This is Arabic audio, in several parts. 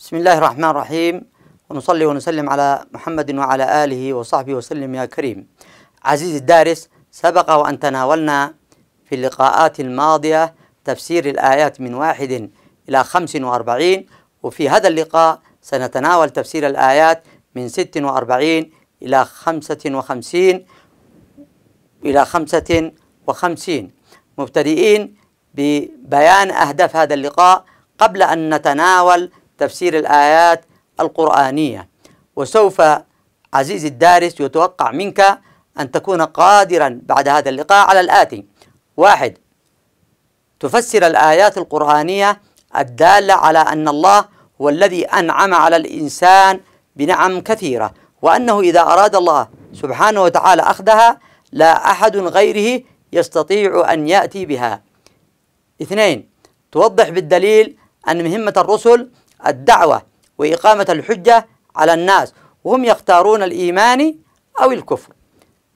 بسم الله الرحمن الرحيم ونصلي ونسلم على محمد وعلى آله وصحبه وسلم يا كريم عزيزي الدارس سبق وأن تناولنا في اللقاءات الماضية تفسير الآيات من واحد إلى خمس وأربعين وفي هذا اللقاء سنتناول تفسير الآيات من ست وأربعين إلى خمسة وخمسين إلى خمسة وخمسين مبتدئين ببيان أهداف هذا اللقاء قبل أن نتناول تفسير الآيات القرآنية وسوف عزيزي الدارس يتوقع منك أن تكون قادرا بعد هذا اللقاء على الآتي واحد تفسر الآيات القرآنية الدالة على أن الله هو الذي أنعم على الإنسان بنعم كثيرة وأنه إذا أراد الله سبحانه وتعالى أخذها لا أحد غيره يستطيع أن يأتي بها اثنين توضح بالدليل أن مهمة الرسل الدعوة وإقامة الحجة على الناس وهم يختارون الإيمان أو الكفر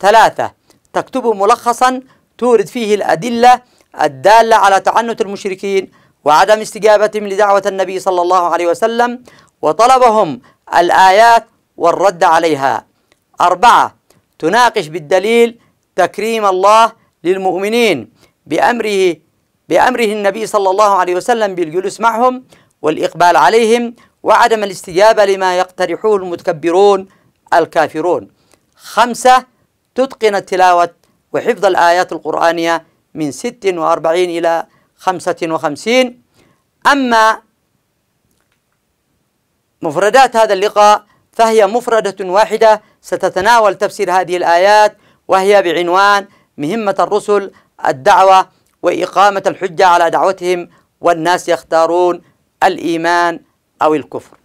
ثلاثة تكتب ملخصا تورد فيه الأدلة الدالة على تعنت المشركين وعدم استجابتهم لدعوة النبي صلى الله عليه وسلم وطلبهم الآيات والرد عليها أربعة تناقش بالدليل تكريم الله للمؤمنين بأمره بأمره النبي صلى الله عليه وسلم بالجلوس معهم والإقبال عليهم وعدم الاستجابة لما يقترحه المتكبرون الكافرون خمسة تتقن التلاوة وحفظ الآيات القرآنية من ست وأربعين إلى خمسة وخمسين أما مفردات هذا اللقاء فهي مفردة واحدة ستتناول تفسير هذه الآيات وهي بعنوان مهمة الرسل الدعوة وإقامة الحجة على دعوتهم والناس يختارون الإيمان أو الكفر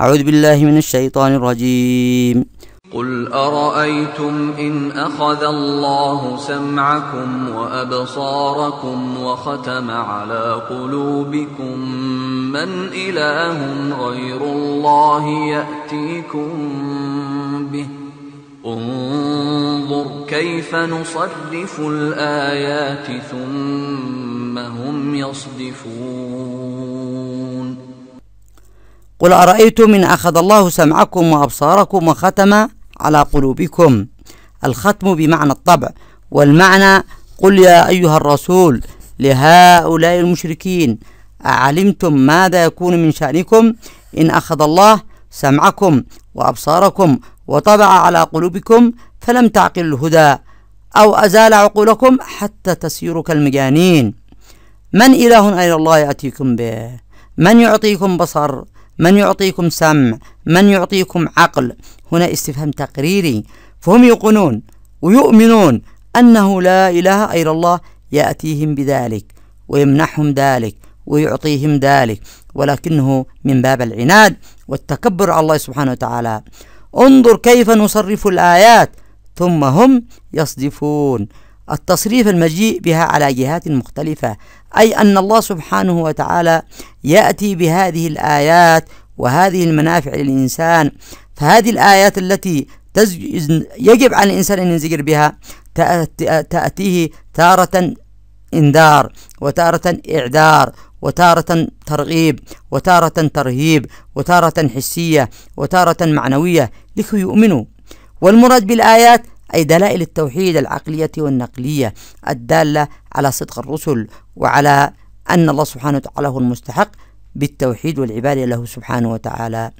أعوذ بالله من الشيطان الرجيم قل أرأيتم إن أخذ الله سمعكم وأبصاركم وختم على قلوبكم من إله غير الله يأتيكم به انظر كيف نصرف الآيات ثم هم يصدفون قل أرأيتم إن أخذ الله سمعكم وأبصاركم وختم على قلوبكم الختم بمعنى الطبع والمعنى قل يا أيها الرسول لهؤلاء المشركين أعلمتم ماذا يكون من شأنكم إن أخذ الله سمعكم وأبصاركم وطبع على قلوبكم فلم تعقل الهدى أو أزال عقولكم حتى تسيروا كالمجانين من إله غير الله يأتيكم به من يعطيكم بصر من يعطيكم سمع من يعطيكم عقل هنا استفهام تقريري فهم يقنون ويؤمنون أنه لا إله إلا الله يأتيهم بذلك ويمنحهم ذلك ويعطيهم ذلك ولكنه من باب العناد والتكبر على الله سبحانه وتعالى انظر كيف نصرف الآيات ثم هم يصدفون التصريف المجيء بها على جهات مختلفة أي أن الله سبحانه وتعالى يأتي بهذه الآيات وهذه المنافع للإنسان فهذه الآيات التي يجب على الإنسان أن ينزجر بها تأتيه تارة إنذار وتارة إعدار وتارة ترغيب وتارة ترهيب وتارة حسية وتارة معنوية لكي يؤمنوا والمراد بالآيات أي دلائل التوحيد العقلية والنقلية الدالة على صدق الرسل وعلى أن الله سبحانه وتعالى هو المستحق بالتوحيد والعبادة له سبحانه وتعالى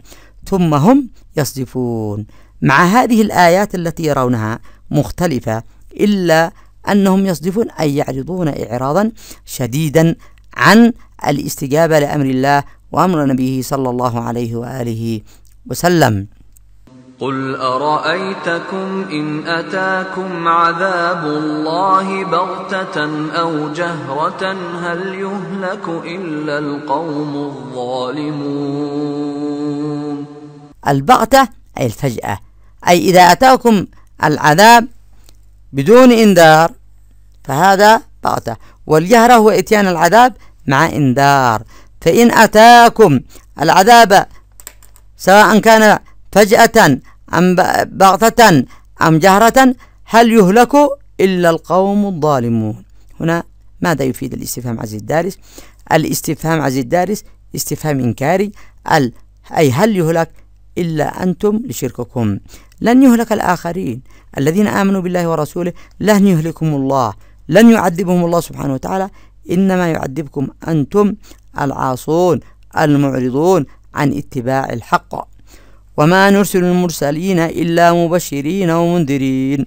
ثم هم يصدفون مع هذه الآيات التي يرونها مختلفة إلا أنهم يصدفون أي يعرضون إعراضا شديدا عن الاستجابة لأمر الله وأمر نبيه صلى الله عليه وآله وسلم قل ارايتكم ان اتاكم عذاب الله بغته او جهره هل يهلك الا القوم الظالمون البغته اي الفجاه اي اذا اتاكم العذاب بدون انذار فهذا بغته والجهره هو اتيان العذاب مع انذار فان اتاكم العذاب سواء كان فجاه أم بغتة أم جهرة هل يهلك إلا القوم الظالمون هنا ماذا يفيد الاستفهام عزيز الدارس الاستفهام عزيز الدارس استفهام إنكاري ال أي هل يهلك إلا أنتم لشرككم لن يهلك الآخرين الذين آمنوا بالله ورسوله لن يهلكم الله لن يعذبهم الله سبحانه وتعالى إنما يعذبكم أنتم العاصون المعرضون عن اتباع الحق وما نرسل المرسلين إلا مبشرين ومنذرين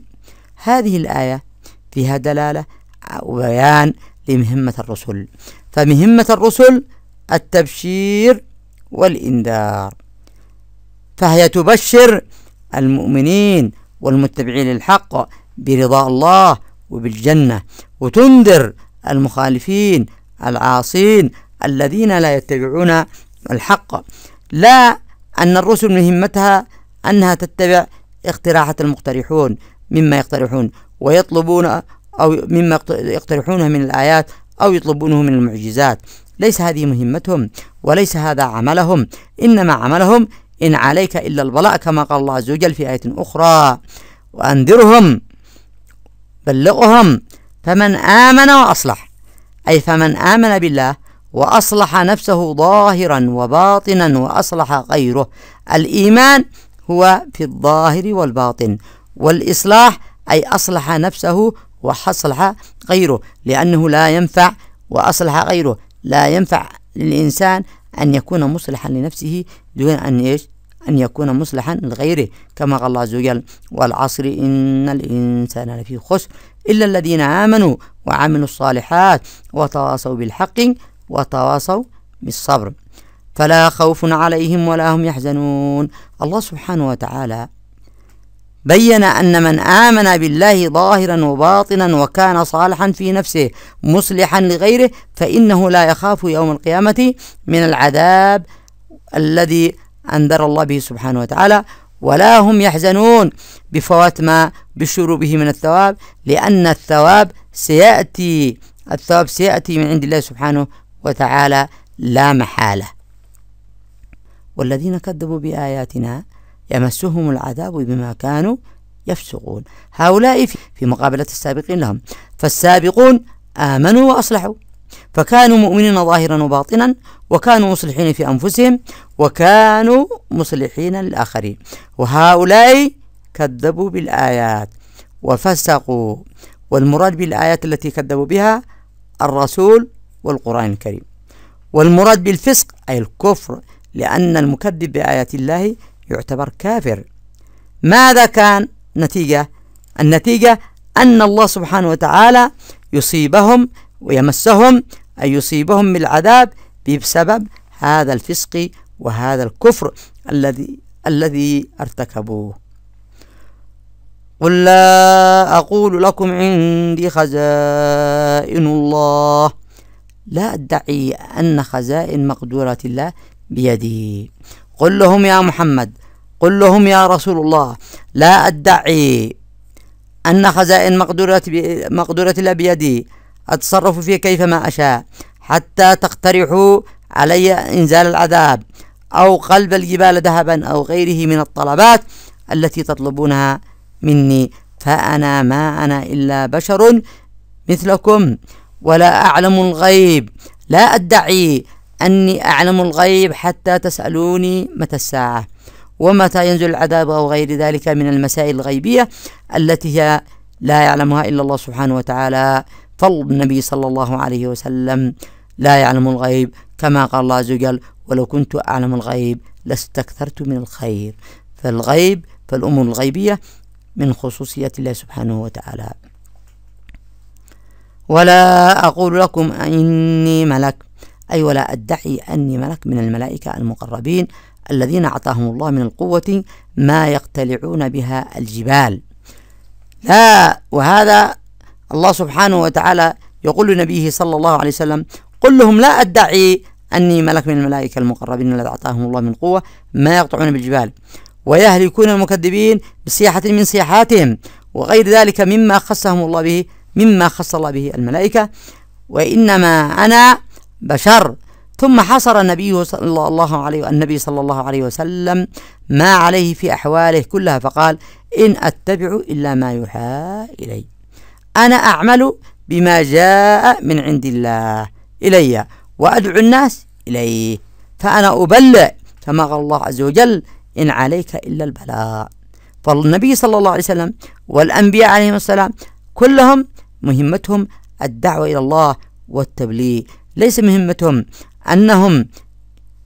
هذه الآية فيها دلالة وبيان لمهمة الرسل فمهمة الرسل التبشير والإنذار فهي تبشر المؤمنين والمتبعين للحق برضا الله وبالجنة وتنذر المخالفين العاصين الذين لا يتبعون الحق لا أن الرسل من همتها أنها تتبع اقتراحات المقترحون مما يقترحون ويطلبون أو مما يقترحونه من الآيات أو يطلبونه من المعجزات ليس هذه مهمتهم وليس هذا عملهم إنما عملهم إن عليك إلا البلاء كما قال الله عز وجل في آية أخرى وأنذرهم بلغهم فمن آمن وأصلح أي فمن آمن بالله وأصلح نفسه ظاهرا وباطنا وأصلح غيره الإيمان هو في الظاهر والباطن والإصلاح أي أصلح نفسه وحصلح غيره لأنه لا ينفع وأصلح غيره لا ينفع للإنسان أن يكون مصلحا لنفسه دون أن إيش أن يكون مصلحا لغيره كما قال الله عز وجل والعصر إن الإنسان لفي خسر إلا الذين آمنوا وعملوا الصالحات وتواصوا بالحق وتواصوا بالصبر فلا خوف عليهم ولا هم يحزنون الله سبحانه وتعالى بين أن من آمن بالله ظاهرا وباطنا وكان صالحا في نفسه مصلحا لغيره فإنه لا يخاف يوم القيامة من العذاب الذي أنذر الله به سبحانه وتعالى ولا هم يحزنون بفوات ما بشروبه من الثواب لأن الثواب سيأتي الثواب سيأتي من عند الله سبحانه وتعالى لا محالة والذين كذبوا بآياتنا يمسهم العذاب بما كانوا يفسقون هؤلاء في مقابلة السابقين لهم فالسابقون آمنوا وأصلحوا فكانوا مؤمنين ظاهرا وباطنا وكانوا مصلحين في أنفسهم وكانوا مصلحين للآخرين وهؤلاء كذبوا بالآيات وفسقوا والمراد بالآيات التي كذبوا بها الرسول والقرآن الكريم والمراد بالفسق أي الكفر لأن المكذب بآيات الله يعتبر كافر ماذا كان نتيجة النتيجة أن الله سبحانه وتعالى يصيبهم ويمسهم أي يصيبهم بالعذاب بسبب هذا الفسق وهذا الكفر الذي الذي ارتكبوه قل لا أقول لكم عندي خزائن الله لا أدعي أن خزائن مقدورة الله بيدي قل لهم يا محمد قل لهم يا رسول الله لا أدعي أن خزائن مقدورة, مقدورة الله بيدي أتصرف فيه كيفما أشاء حتى تقترحوا علي إنزال العذاب أو قلب الجبال ذهبا أو غيره من الطلبات التي تطلبونها مني فأنا ما أنا إلا بشر مثلكم ولا أعلم الغيب لا أدعي أني أعلم الغيب حتى تسألوني متى الساعة ومتى ينزل العذاب أو غير ذلك من المسائل الغيبية التي هي لا يعلمها إلا الله سبحانه وتعالى فالنبي صلى الله عليه وسلم لا يعلم الغيب كما قال الله عز وجل ولو كنت أعلم الغيب لاستكثرت من الخير فالغيب فالأمور الغيبية من خصوصية الله سبحانه وتعالى ولا أقول لكم إني ملك أي ولا أدعي أني ملك من الملائكة المقربين الذين أعطاهم الله من القوة ما يقتلعون بها الجبال لا وهذا الله سبحانه وتعالى يقول لنبيه صلى الله عليه وسلم قل لهم لا أدعي أني ملك من الملائكة المقربين الذين أعطاهم الله من قوة ما يقطعون بالجبال ويهلكون المكذبين بسياحة من سياحاتهم وغير ذلك مما خصهم الله به مما خص الله به الملائكة وإنما أنا بشر ثم حصر النبي صلى الله عليه النبي صلى الله عليه وسلم ما عليه في أحواله كلها فقال إن أتبع إلا ما يوحى إلي أنا أعمل بما جاء من عند الله إلي وأدعو الناس إليه فأنا أبلغ كما قال الله عز وجل إن عليك إلا البلاء فالنبي صلى الله عليه وسلم والأنبياء عليهم السلام كلهم مهمتهم الدعوة إلى الله والتبليغ ليس مهمتهم أنهم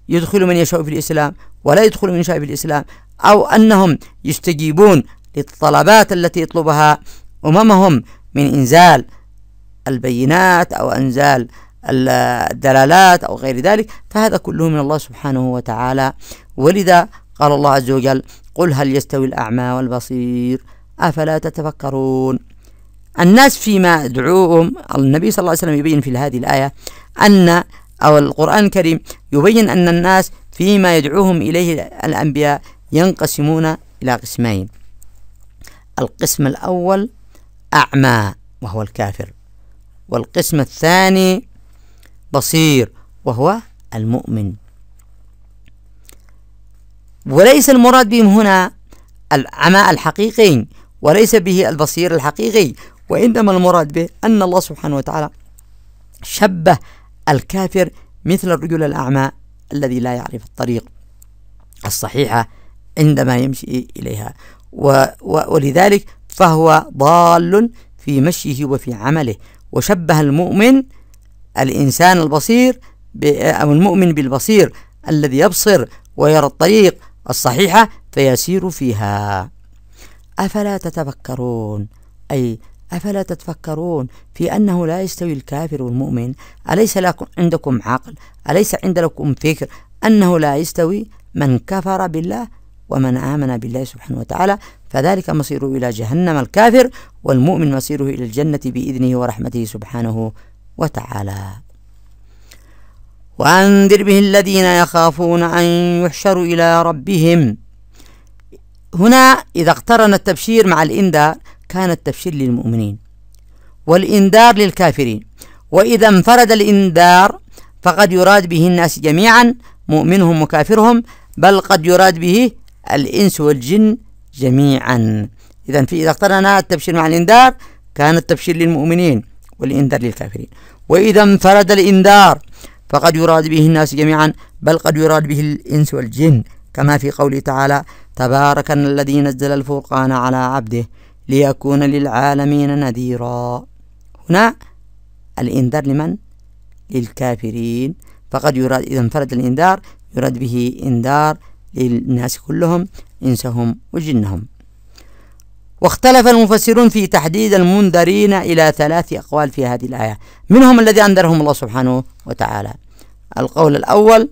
يدخلوا من يشاء في الإسلام ولا يدخل من يشاء في الإسلام أو أنهم يستجيبون للطلبات التي يطلبها أممهم من إنزال البينات أو أنزال الدلالات أو غير ذلك فهذا كله من الله سبحانه وتعالى ولذا قال الله عز وجل قل هل يستوي الأعمى والبصير أفلا تتفكرون الناس فيما دعوهم النبي صلى الله عليه وسلم يبين في هذه الآية أن أو القرآن الكريم يبين أن الناس فيما يدعوهم إليه الأنبياء ينقسمون إلى قسمين القسم الأول أعمى وهو الكافر والقسم الثاني بصير وهو المؤمن وليس المراد بهم هنا العمى الحقيقي وليس به البصير الحقيقي وإنما المراد به أن الله سبحانه وتعالى شبه الكافر مثل الرجل الأعمى الذي لا يعرف الطريق الصحيحة عندما يمشي إليها و و ولذلك فهو ضال في مشيه وفي عمله وشبه المؤمن الإنسان البصير أو المؤمن بالبصير الذي يبصر ويرى الطريق الصحيحة فيسير فيها أفلا تتفكرون أي أفلا تتفكرون في أنه لا يستوي الكافر والمؤمن أليس لكم عندكم عقل أليس عندكم فكر أنه لا يستوي من كفر بالله ومن آمن بالله سبحانه وتعالى فذلك مصيره إلى جهنم الكافر والمؤمن مصيره إلى الجنة بإذنه ورحمته سبحانه وتعالى وأنذر به الذين يخافون أن يحشروا إلى ربهم هنا إذا اقترن التبشير مع الإنذار كان التبشير للمؤمنين والإنذار للكافرين وإذا انفرد الإنذار فقد يراد به الناس جميعا مؤمنهم وكافرهم بل قد يراد به الإنس والجن جميعا إذا في إذا اقترنا التبشير مع الإنذار كان التبشير للمؤمنين والإنذار للكافرين وإذا انفرد الإنذار فقد يراد به الناس جميعا بل قد يراد به الإنس والجن كما في قوله تعالى تبارك الذي نزل الفرقان على عبده ليكون للعالمين نذيرا هنا الإنذار لمن؟ للكافرين فقد يراد إذا انفرد الإنذار يراد به إنذار للناس كلهم إنسهم وجنهم واختلف المفسرون في تحديد المنذرين إلى ثلاث أقوال في هذه الآية منهم الذي أنذرهم الله سبحانه وتعالى القول الأول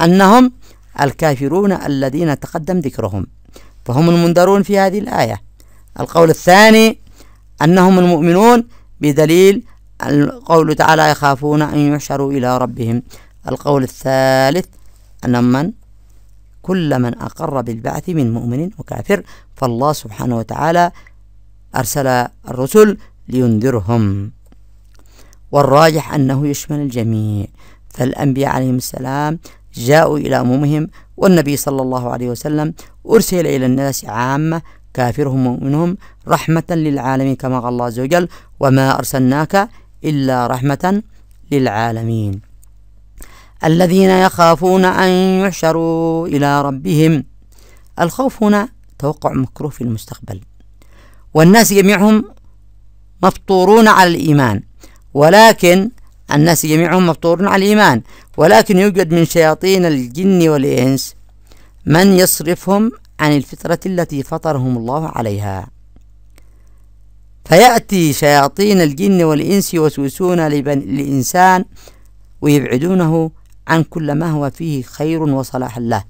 أنهم الكافرون الذين تقدم ذكرهم فهم المنذرون في هذه الآية القول الثاني أنهم المؤمنون بدليل القول تعالى يخافون أن يحشروا إلى ربهم القول الثالث أن من كل من أقر بالبعث من مؤمن وكافر فالله سبحانه وتعالى أرسل الرسل لينذرهم والراجح أنه يشمل الجميع فالأنبياء عليهم السلام جاءوا إلى أممهم والنبي صلى الله عليه وسلم أرسل إلى الناس عامة كافرهم منهم رحمة للعالمين كما قال الله عز وجل وما أرسلناك إلا رحمة للعالمين الذين يخافون أن يحشروا إلى ربهم الخوف هنا توقع مكروه في المستقبل والناس جميعهم مفطورون على الإيمان ولكن الناس جميعهم مفطورون على الإيمان ولكن يوجد من شياطين الجن والإنس من يصرفهم عن الفطرة التي فطرهم الله عليها فيأتي شياطين الجن والإنس يوسوسون للإنسان ويبعدونه عن كل ما هو فيه خير وصلاح له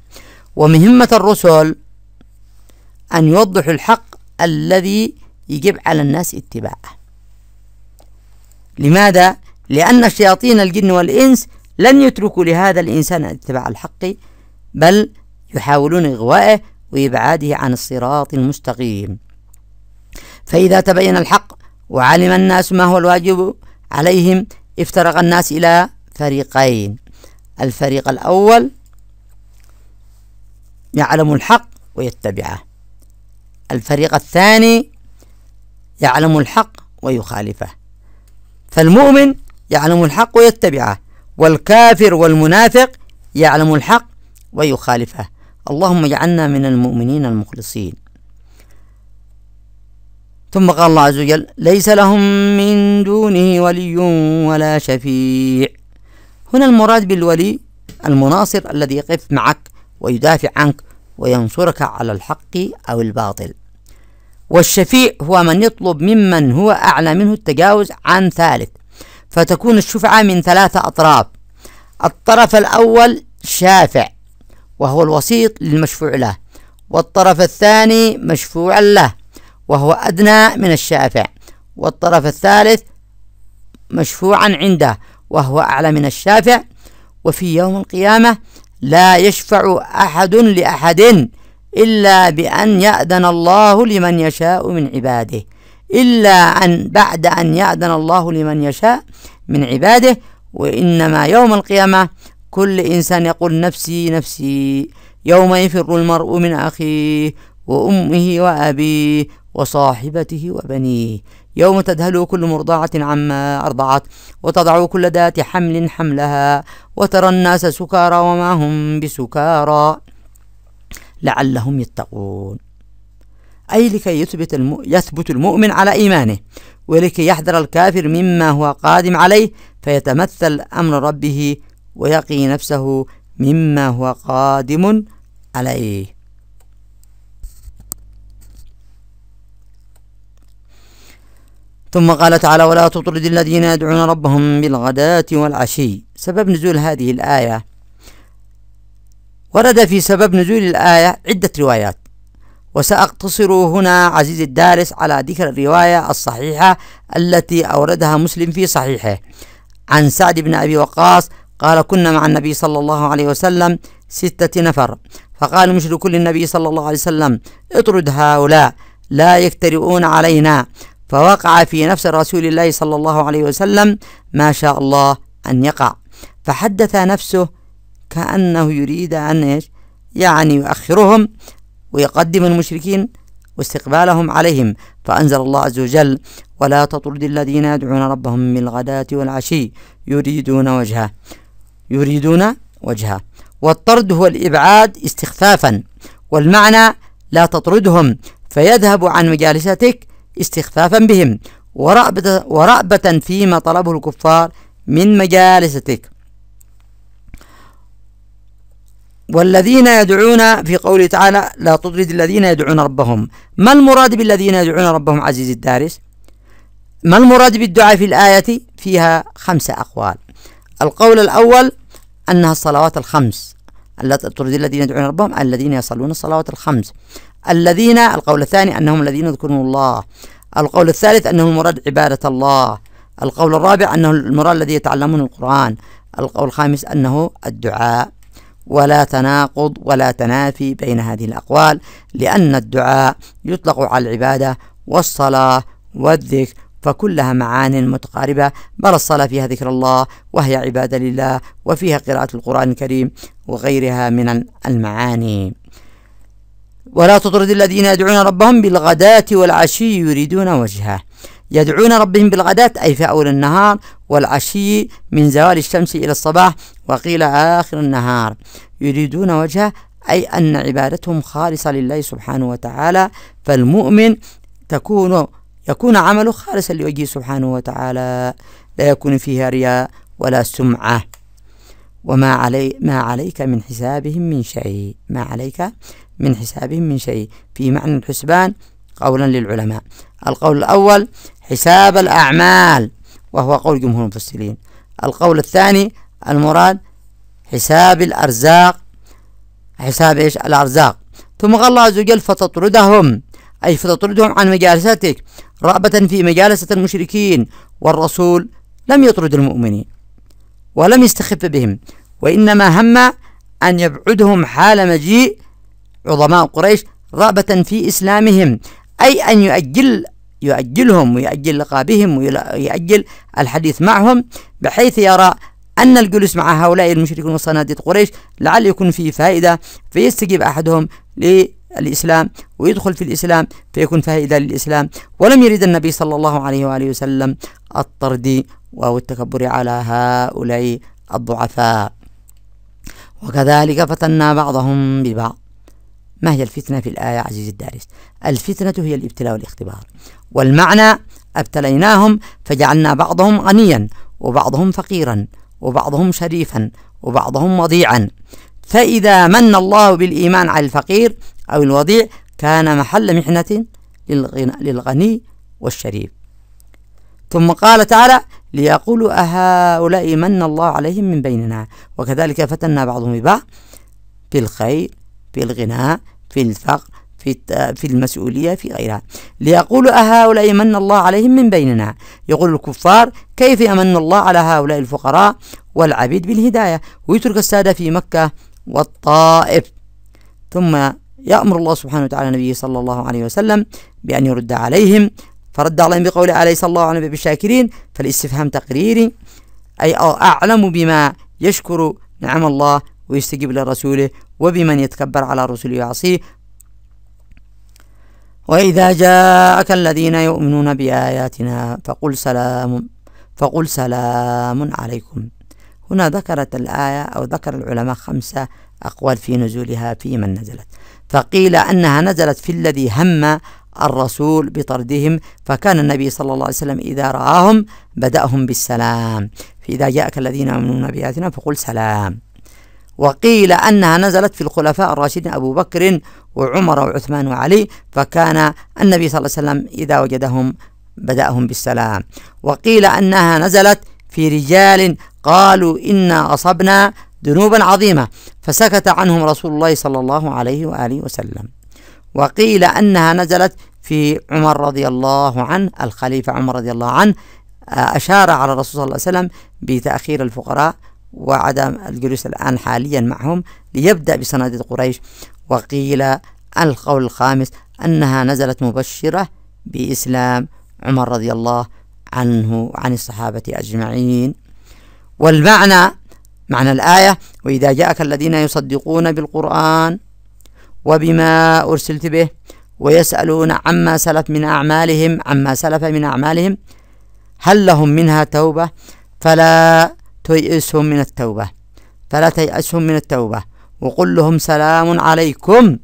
ومهمة الرسل أن يوضحوا الحق الذي يجب على الناس اتباعه لماذا؟ لأن شياطين الجن والإنس لن يتركوا لهذا الإنسان اتباع الحق بل يحاولون إغوائه وإبعاده عن الصراط المستقيم فإذا تبين الحق وعلم الناس ما هو الواجب عليهم افترق الناس إلى فريقين الفريق الأول يعلم الحق ويتبعه الفريق الثاني يعلم الحق ويخالفه فالمؤمن يعلم الحق ويتبعه والكافر والمنافق يعلم الحق ويخالفه اللهم اجعلنا من المؤمنين المخلصين ثم قال الله عز وجل ليس لهم من دونه ولي ولا شفيع هنا المراد بالولي المناصر الذي يقف معك ويدافع عنك وينصرك على الحق أو الباطل والشفيع هو من يطلب ممن هو أعلى منه التجاوز عن ثالث فتكون الشفعة من ثلاثة أطراف الطرف الأول شافع وهو الوسيط للمشفوع له والطرف الثاني مشفوعا له وهو أدنى من الشافع والطرف الثالث مشفوعا عنده وهو أعلى من الشافع وفي يوم القيامة لا يشفع أحد لأحد إلا بأن يأذن الله لمن يشاء من عباده إلا أن بعد أن يأذن الله لمن يشاء من عباده وإنما يوم القيامة كل إنسان يقول نفسي نفسي يوم يفر المرء من أخيه وأمه وأبيه وصاحبته وبنيه يوم تذهل كل مرضعة عما أرضعت وتضع كل ذات حمل حملها وترى الناس سكارى وما هم بسكارى لعلهم يتقون أي لكي يثبت الم... يثبت المؤمن على إيمانه ولكي يحذر الكافر مما هو قادم عليه فيتمثل أمر ربه ويقي نفسه مما هو قادم عليه ثم قال تعالى ولا تطرد الذين يدعون ربهم بالغداة والعشي سبب نزول هذه الآية ورد في سبب نزول الآية عدة روايات وسأقتصر هنا عزيزي الدارس على ذكر الرواية الصحيحة التي أوردها مسلم في صحيحه عن سعد بن أبي وقاص قال كنا مع النبي صلى الله عليه وسلم ستة نفر فقال مشرك للنبي صلى الله عليه وسلم اطرد هؤلاء لا يكترئون علينا فوقع في نفس رسول الله صلى الله عليه وسلم ما شاء الله أن يقع فحدث نفسه كأنه يريد أن إيش يعني يؤخرهم ويقدم المشركين واستقبالهم عليهم فأنزل الله عز وجل ولا تطرد الذين يدعون ربهم بالغداة والعشي يريدون وجهه يريدون وجهه والطرد هو الإبعاد استخفافا والمعنى لا تطردهم فيذهب عن مجالستك استخفافا بهم ورأبة, ورأبة فيما طلبه الكفار من مجالستك والذين يدعون في قوله تعالى لا تطرد الذين يدعون ربهم ما المراد بالذين يدعون ربهم عزيز الدارس ما المراد بالدعاء في الآية فيها خمسة أقوال القول الأول أنها الصلوات الخمس التي تردي الذين يدعون ربهم الذين يصلون الصلوات الخمس الذين القول الثاني أنهم الذين يذكرون الله القول الثالث أنه المراد عبادة الله القول الرابع أنه المراد الذي يتعلمون القرآن القول الخامس أنه الدعاء ولا تناقض ولا تنافي بين هذه الأقوال لأن الدعاء يطلق على العبادة والصلاة والذكر فكلها معان متقاربة بل الصلاة فيها ذكر الله وهي عبادة لله وفيها قراءة القرآن الكريم وغيرها من المعاني ولا تطرد الذين يدعون ربهم بالغداة والعشي يريدون وجهه يدعون ربهم بالغداة أي في أول النهار والعشي من زوال الشمس إلى الصباح وقيل آخر النهار يريدون وجهه أي أن عبادتهم خالصة لله سبحانه وتعالى فالمؤمن تكون يكون عمله خالصا لوجهه سبحانه وتعالى لا يكون فيها رياء ولا سمعة وما علي ما عليك من حسابهم من شيء ما عليك من حسابهم من شيء في معنى الحسبان قولا للعلماء القول الأول حساب الأعمال وهو قول جمهور المفسرين القول الثاني المراد حساب الأرزاق حساب إيش الأرزاق ثم قال الله عز وجل فتطردهم أي فتطردهم عن مجالستك رغبة في مجالسة المشركين والرسول لم يطرد المؤمنين ولم يستخف بهم وإنما هم أن يبعدهم حال مجيء عظماء قريش رغبة في إسلامهم أي أن يؤجل يؤجلهم ويؤجل لقاء بهم ويؤجل الحديث معهم بحيث يرى أن الجلوس مع هؤلاء المشركين وصناديد قريش لعل يكون فيه فائدة فيستجيب أحدهم الإسلام ويدخل في الإسلام فيكون فائدة للإسلام ولم يرد النبي صلى الله عليه وآله وسلم الطرد أو التكبر على هؤلاء الضعفاء وكذلك فتنا بعضهم ببعض ما هي الفتنة في الآية عزيزي الدارس الفتنة هي الابتلاء والاختبار والمعنى ابتليناهم فجعلنا بعضهم غنيا وبعضهم فقيرا وبعضهم شريفا وبعضهم وضيعا فإذا من الله بالإيمان على الفقير أو الوضيع كان محل محنة للغني والشريف ثم قال تعالى ليقولوا أهؤلاء من الله عليهم من بيننا وكذلك فتنا بعضهم ببعض في الخير في الغناء في الفقر في في المسؤولية في غيرها ليقولوا أهؤلاء من الله عليهم من بيننا يقول الكفار كيف يمن الله على هؤلاء الفقراء والعبيد بالهداية ويترك السادة في مكة والطائف ثم يأمر الله سبحانه وتعالى نبيه صلى الله عليه وسلم بأن يرد عليهم فرد عليهم بقول عليه صلى الله عليه وسلم بالشاكرين فالاستفهام تقريري أي أعلم بما يشكر نعم الله ويستجيب لرسوله وبمن يتكبر على رسوله ويعصيه وإذا جاءك الذين يؤمنون بآياتنا فقل سلام فقل سلام عليكم هنا ذكرت الآية أو ذكر العلماء خمسة أقوال في نزولها في من نزلت فقيل أنها نزلت في الذي هم الرسول بطردهم فكان النبي صلى الله عليه وسلم إذا رآهم بدأهم بالسلام فإذا جاءك الذين يؤمنون بآياتنا فقل سلام وقيل أنها نزلت في الخلفاء الراشدين أبو بكر وعمر وعثمان وعلي فكان النبي صلى الله عليه وسلم إذا وجدهم بدأهم بالسلام وقيل أنها نزلت في رجال قالوا إنا أصبنا ذنوبا عظيمة فسكت عنهم رسول الله صلى الله عليه وآله وسلم وقيل أنها نزلت في عمر رضي الله عنه الخليفة عمر رضي الله عنه آه، أشار على الرسول صلى الله عليه وسلم بتأخير الفقراء وعدم الجلوس الآن حاليا معهم ليبدأ بصناديد قريش وقيل القول الخامس أنها نزلت مبشرة بإسلام عمر رضي الله عنه عن الصحابة أجمعين والمعنى معنى الآية وإذا جاءك الذين يصدقون بالقرآن وبما أرسلت به ويسألون عما سلف من أعمالهم عما سلف من أعمالهم هل لهم منها توبة فلا تيئسهم من التوبة فلا تيأسهم من التوبة وقل لهم سلام عليكم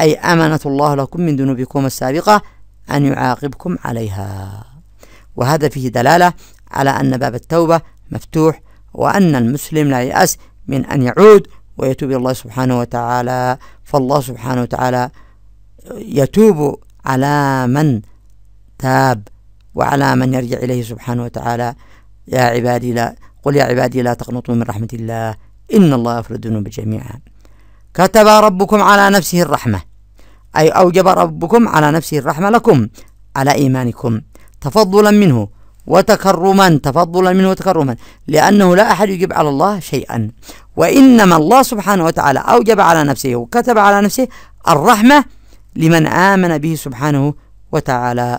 أي أمنة الله لكم من ذنوبكم السابقة أن يعاقبكم عليها وهذا فيه دلالة على أن باب التوبة مفتوح وأن المسلم لا يأس من أن يعود ويتوب إلى الله سبحانه وتعالى فالله سبحانه وتعالى يتوب على من تاب وعلى من يرجع إليه سبحانه وتعالى يا عبادي لا قل يا عبادي لا تقنطوا من رحمة الله إن الله يغفر الذنوب جميعا كتب ربكم على نفسه الرحمة أي أوجب ربكم على نفسه الرحمة لكم على إيمانكم تفضلا منه وتكرما تفضلا منه وتكرما لأنه لا أحد يجب على الله شيئا وإنما الله سبحانه وتعالى أوجب على نفسه وكتب على نفسه الرحمة لمن آمن به سبحانه وتعالى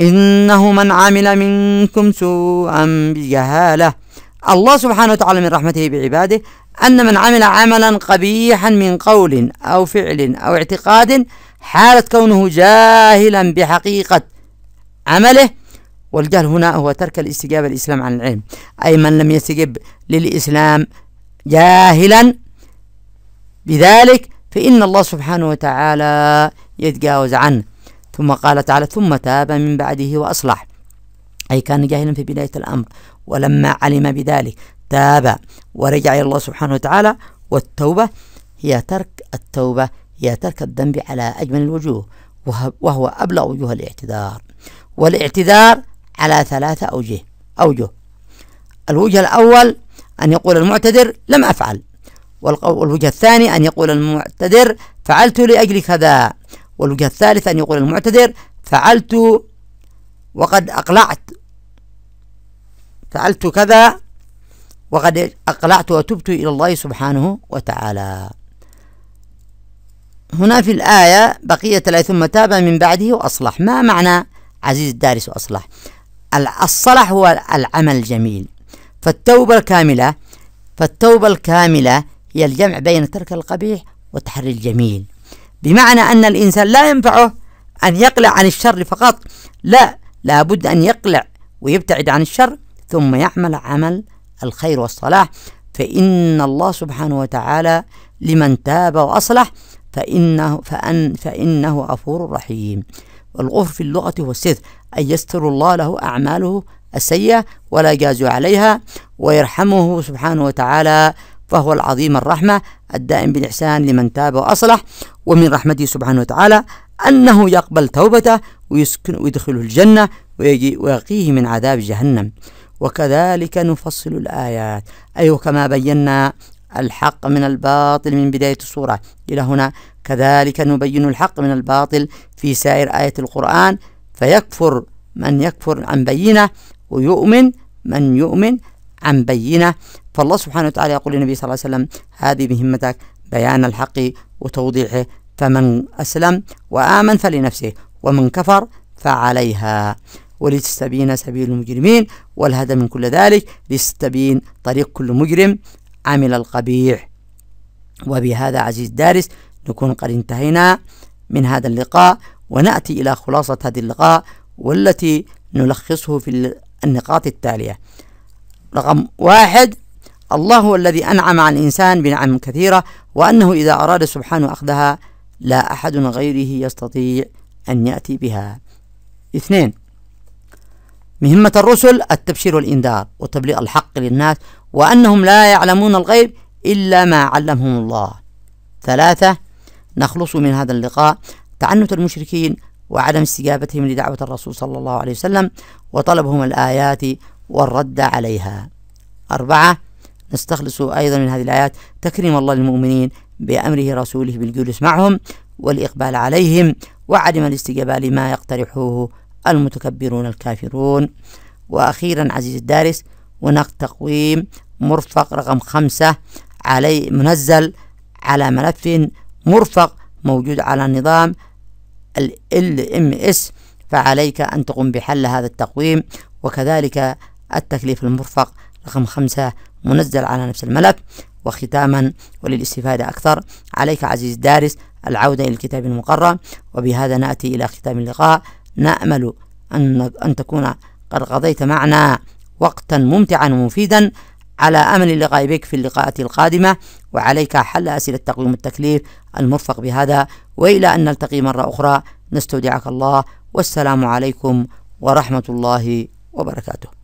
إنه من عمل منكم سوءا بجهالة الله سبحانه وتعالى من رحمته بعباده أن من عمل عملا قبيحا من قول أو فعل أو اعتقاد حالة كونه جاهلا بحقيقة عمله والجهل هنا هو ترك الاستجابة للإسلام عن العلم أي من لم يستجب للإسلام جاهلا بذلك فإن الله سبحانه وتعالى يتجاوز عنه ثم قال تعالى ثم تاب من بعده وأصلح أي كان جاهلا في بداية الأمر ولما علم بذلك تاب ورجع إلى الله سبحانه وتعالى والتوبة هي ترك التوبة هي ترك الذنب على أجمل الوجوه وهو أبلغ وجوه الاعتذار والاعتذار على ثلاثة أوجه أوجه الوجه الأول أن يقول المعتذر لم أفعل والوجه الثاني أن يقول المعتذر فعلت لأجل كذا والوجه الثالث أن يقول المعتذر فعلت وقد أقلعت فعلت كذا وقد أقلعت وتبت إلى الله سبحانه وتعالى هنا في الآية بقية ثم تاب من بعده وأصلح ما معنى عزيز الدارس وأصلح الصلاح هو العمل الجميل فالتوبة الكاملة فالتوبة الكاملة هي الجمع بين ترك القبيح وتحري الجميل بمعنى أن الإنسان لا ينفعه أن يقلع عن الشر فقط لا لابد أن يقلع ويبتعد عن الشر ثم يعمل عمل الخير والصلاح فإن الله سبحانه وتعالى لمن تاب وأصلح فإنه, فأن فإنه غفور رحيم الغفر في اللغة هو الستر أن يستر الله له أعماله السيئة ولا جاز عليها ويرحمه سبحانه وتعالى فهو العظيم الرحمة الدائم بالإحسان لمن تاب وأصلح ومن رحمته سبحانه وتعالى أنه يقبل توبته ويسكن ويدخله الجنة ويقيه من عذاب جهنم وكذلك نفصل الآيات أي أيوة وكما بينا الحق من الباطل من بداية الصورة إلى هنا كذلك نبين الحق من الباطل في سائر آية القرآن فيكفر من يكفر عن بينة ويؤمن من يؤمن عن بينة فالله سبحانه وتعالى يقول للنبي صلى الله عليه وسلم هذه مهمتك بيان الحق وتوضيحه فمن أسلم وآمن فلنفسه ومن كفر فعليها ولتستبين سبيل المجرمين والهدى من كل ذلك لتستبين طريق كل مجرم عمل القبيح وبهذا عزيز دارس نكون قد انتهينا من هذا اللقاء ونأتي إلى خلاصة هذا اللقاء والتي نلخصه في النقاط التالية رقم واحد الله هو الذي أنعم على الإنسان بنعم كثيرة وأنه إذا أراد سبحانه أخذها لا أحد غيره يستطيع أن يأتي بها اثنين مهمة الرسل التبشير والإنذار وتبليغ الحق للناس وأنهم لا يعلمون الغيب إلا ما علمهم الله ثلاثة نخلص من هذا اللقاء تعنت المشركين وعدم استجابتهم لدعوة الرسول صلى الله عليه وسلم وطلبهم الآيات والرد عليها أربعة نستخلص أيضا من هذه الآيات تكريم الله للمؤمنين بأمره رسوله بالجلوس معهم والإقبال عليهم وعدم الاستجابة لما يقترحوه المتكبرون الكافرون وأخيرا عزيزي الدارس هناك تقويم مرفق رقم خمسة علي منزل على ملف مرفق موجود على نظام ال LMS فعليك أن تقوم بحل هذا التقويم وكذلك التكليف المرفق رقم خمسة منزل على نفس الملف وختاما وللاستفادة أكثر عليك عزيزي الدارس العودة إلى الكتاب المقرر وبهذا نأتي إلى ختام اللقاء نأمل أن, أن تكون قد قضيت معنا وقتا ممتعا ومفيدا على أمل بك في اللقاءات القادمة وعليك حل أسئلة تقويم التكليف المرفق بهذا وإلى أن نلتقي مرة أخرى نستودعك الله والسلام عليكم ورحمة الله وبركاته